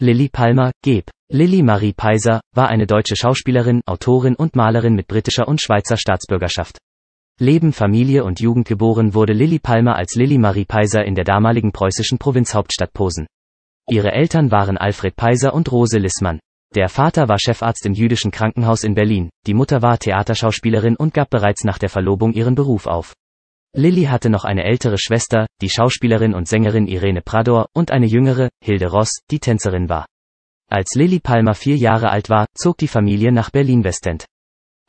Lilly Palmer, geb. Lilly Marie Peiser, war eine deutsche Schauspielerin, Autorin und Malerin mit britischer und Schweizer Staatsbürgerschaft. Leben, Familie und Jugend geboren wurde Lilly Palmer als Lilly Marie Peiser in der damaligen preußischen Provinzhauptstadt Posen. Ihre Eltern waren Alfred Peiser und Rose Lissmann. Der Vater war Chefarzt im jüdischen Krankenhaus in Berlin, die Mutter war Theaterschauspielerin und gab bereits nach der Verlobung ihren Beruf auf. Lilly hatte noch eine ältere Schwester, die Schauspielerin und Sängerin Irene Prador, und eine jüngere, Hilde Ross, die Tänzerin war. Als Lilly Palmer vier Jahre alt war, zog die Familie nach Berlin-Westend.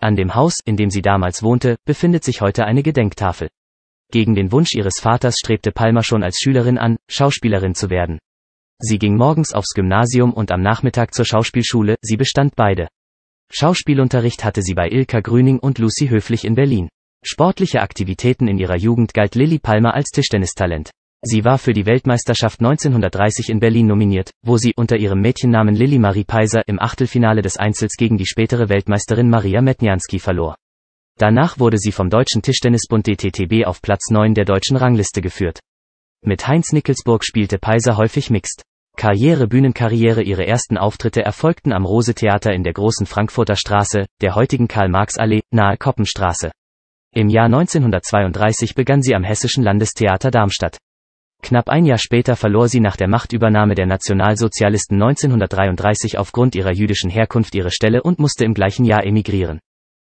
An dem Haus, in dem sie damals wohnte, befindet sich heute eine Gedenktafel. Gegen den Wunsch ihres Vaters strebte Palmer schon als Schülerin an, Schauspielerin zu werden. Sie ging morgens aufs Gymnasium und am Nachmittag zur Schauspielschule, sie bestand beide. Schauspielunterricht hatte sie bei Ilka Grüning und Lucy Höflich in Berlin sportliche Aktivitäten in ihrer Jugend galt Lilly Palmer als Tischtennistalent. Sie war für die Weltmeisterschaft 1930 in Berlin nominiert, wo sie unter ihrem Mädchennamen Lilly Marie Peiser im Achtelfinale des Einzels gegen die spätere Weltmeisterin Maria Metnjanski verlor. Danach wurde sie vom Deutschen Tischtennisbund DTTB auf Platz 9 der deutschen Rangliste geführt. Mit Heinz Nickelsburg spielte Peiser häufig Mixed. Karriere Bühnenkarriere Ihre ersten Auftritte erfolgten am Rose Theater in der großen Frankfurter Straße, der heutigen Karl-Marx-Allee, nahe Koppenstraße. Im Jahr 1932 begann sie am Hessischen Landestheater Darmstadt. Knapp ein Jahr später verlor sie nach der Machtübernahme der Nationalsozialisten 1933 aufgrund ihrer jüdischen Herkunft ihre Stelle und musste im gleichen Jahr emigrieren.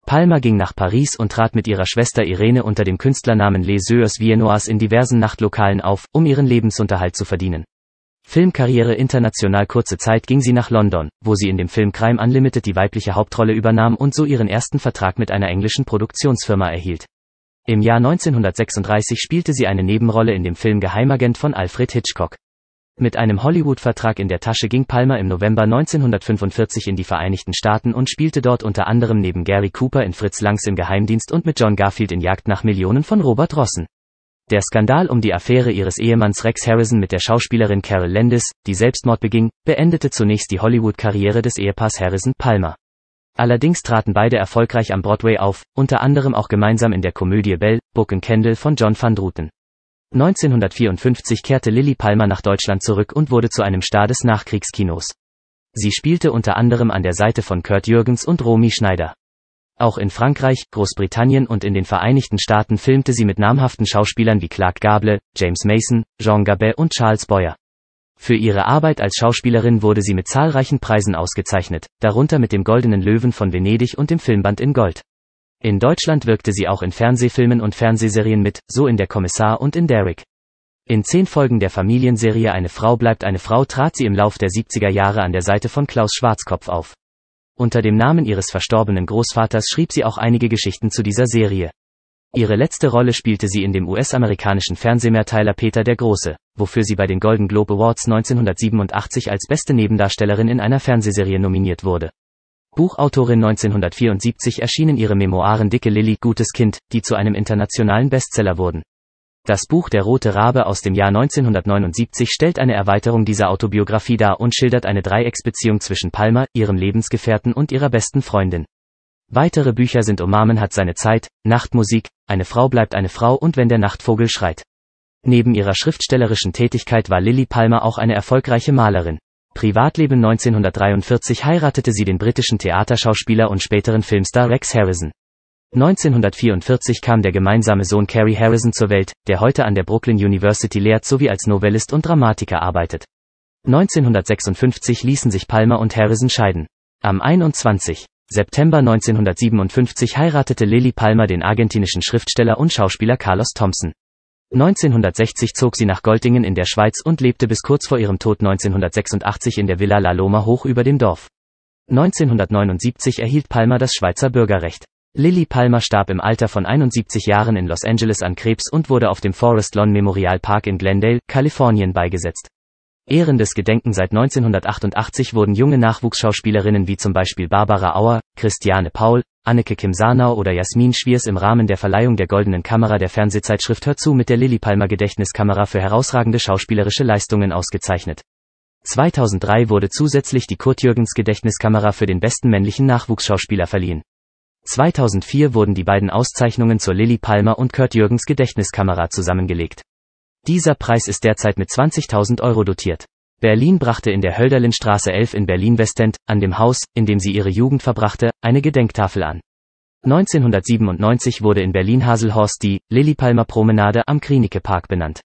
Palmer ging nach Paris und trat mit ihrer Schwester Irene unter dem Künstlernamen Les Sœurs Viennois in diversen Nachtlokalen auf, um ihren Lebensunterhalt zu verdienen. Filmkarriere international Kurze Zeit ging sie nach London, wo sie in dem Film Crime Unlimited die weibliche Hauptrolle übernahm und so ihren ersten Vertrag mit einer englischen Produktionsfirma erhielt. Im Jahr 1936 spielte sie eine Nebenrolle in dem Film Geheimagent von Alfred Hitchcock. Mit einem Hollywood-Vertrag in der Tasche ging Palmer im November 1945 in die Vereinigten Staaten und spielte dort unter anderem neben Gary Cooper in Fritz Langs im Geheimdienst und mit John Garfield in Jagd nach Millionen von Robert Rossen. Der Skandal um die Affäre ihres Ehemanns Rex Harrison mit der Schauspielerin Carol Landis, die Selbstmord beging, beendete zunächst die Hollywood-Karriere des Ehepaars Harrison Palmer. Allerdings traten beide erfolgreich am Broadway auf, unter anderem auch gemeinsam in der Komödie Bell, Book and Candle von John van Druten. 1954 kehrte Lily Palmer nach Deutschland zurück und wurde zu einem Star des Nachkriegskinos. Sie spielte unter anderem an der Seite von Kurt Jürgens und Romy Schneider. Auch in Frankreich, Großbritannien und in den Vereinigten Staaten filmte sie mit namhaften Schauspielern wie Clark Gable, James Mason, Jean Gabet und Charles Boyer. Für ihre Arbeit als Schauspielerin wurde sie mit zahlreichen Preisen ausgezeichnet, darunter mit dem Goldenen Löwen von Venedig und dem Filmband in Gold. In Deutschland wirkte sie auch in Fernsehfilmen und Fernsehserien mit, so in Der Kommissar und in Derrick. In zehn Folgen der Familienserie Eine Frau bleibt eine Frau trat sie im Lauf der 70er Jahre an der Seite von Klaus Schwarzkopf auf. Unter dem Namen ihres verstorbenen Großvaters schrieb sie auch einige Geschichten zu dieser Serie. Ihre letzte Rolle spielte sie in dem US-amerikanischen Fernsehmehrteiler Peter der Große, wofür sie bei den Golden Globe Awards 1987 als beste Nebendarstellerin in einer Fernsehserie nominiert wurde. Buchautorin 1974 erschienen ihre Memoiren Dicke Lilly, Gutes Kind, die zu einem internationalen Bestseller wurden. Das Buch Der rote Rabe aus dem Jahr 1979 stellt eine Erweiterung dieser Autobiografie dar und schildert eine Dreiecksbeziehung zwischen Palmer, ihrem Lebensgefährten und ihrer besten Freundin. Weitere Bücher sind Omamen hat seine Zeit, Nachtmusik, Eine Frau bleibt eine Frau und Wenn der Nachtvogel schreit. Neben ihrer schriftstellerischen Tätigkeit war Lily Palmer auch eine erfolgreiche Malerin. Privatleben 1943 heiratete sie den britischen Theaterschauspieler und späteren Filmstar Rex Harrison. 1944 kam der gemeinsame Sohn Carrie Harrison zur Welt, der heute an der Brooklyn University lehrt sowie als Novellist und Dramatiker arbeitet. 1956 ließen sich Palmer und Harrison scheiden. Am 21. September 1957 heiratete Lily Palmer den argentinischen Schriftsteller und Schauspieler Carlos Thompson. 1960 zog sie nach Goldingen in der Schweiz und lebte bis kurz vor ihrem Tod 1986 in der Villa La Loma hoch über dem Dorf. 1979 erhielt Palmer das Schweizer Bürgerrecht. Lily Palmer starb im Alter von 71 Jahren in Los Angeles an Krebs und wurde auf dem Forest Lawn Memorial Park in Glendale, Kalifornien beigesetzt. Ehren des Gedenken seit 1988 wurden junge Nachwuchsschauspielerinnen wie zum Beispiel Barbara Auer, Christiane Paul, Anneke Kim Sarnau oder Jasmin Schwiers im Rahmen der Verleihung der Goldenen Kamera der Fernsehzeitschrift Hör zu mit der Lily Palmer Gedächtniskamera für herausragende schauspielerische Leistungen ausgezeichnet. 2003 wurde zusätzlich die Kurt Jürgens Gedächtniskamera für den besten männlichen Nachwuchsschauspieler verliehen. 2004 wurden die beiden Auszeichnungen zur Lilly Palmer und Kurt Jürgens Gedächtniskamera zusammengelegt. Dieser Preis ist derzeit mit 20.000 Euro dotiert. Berlin brachte in der Hölderlinstraße 11 in Berlin-Westend, an dem Haus, in dem sie ihre Jugend verbrachte, eine Gedenktafel an. 1997 wurde in Berlin-Haselhorst die Lillipalmer Promenade am Krinike Park benannt.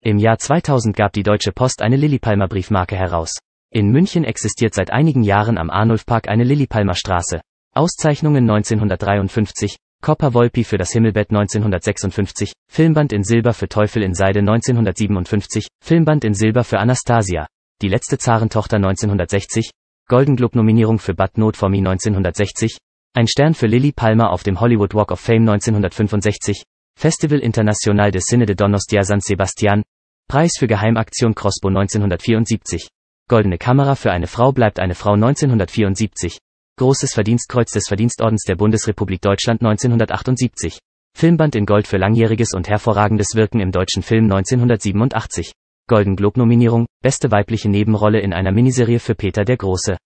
Im Jahr 2000 gab die Deutsche Post eine Lillipalmer Briefmarke heraus. In München existiert seit einigen Jahren am Arnulfpark eine Lillipalmer Straße, Auszeichnungen 1953, Copper Volpi für das Himmelbett 1956, Filmband in Silber für Teufel in Seide 1957, Filmband in Silber für Anastasia, die letzte Zarentochter 1960, Golden Globe Nominierung für But Not for Me 1960, ein Stern für Lily Palmer auf dem Hollywood Walk of Fame 1965, Festival International de Cine de Donostia San Sebastian, Preis für Geheimaktion Crossbow 1974, Goldene Kamera für eine Frau bleibt eine Frau 1974, Großes Verdienstkreuz des Verdienstordens der Bundesrepublik Deutschland 1978. Filmband in Gold für langjähriges und hervorragendes Wirken im deutschen Film 1987. Golden Globe Nominierung, beste weibliche Nebenrolle in einer Miniserie für Peter der Große.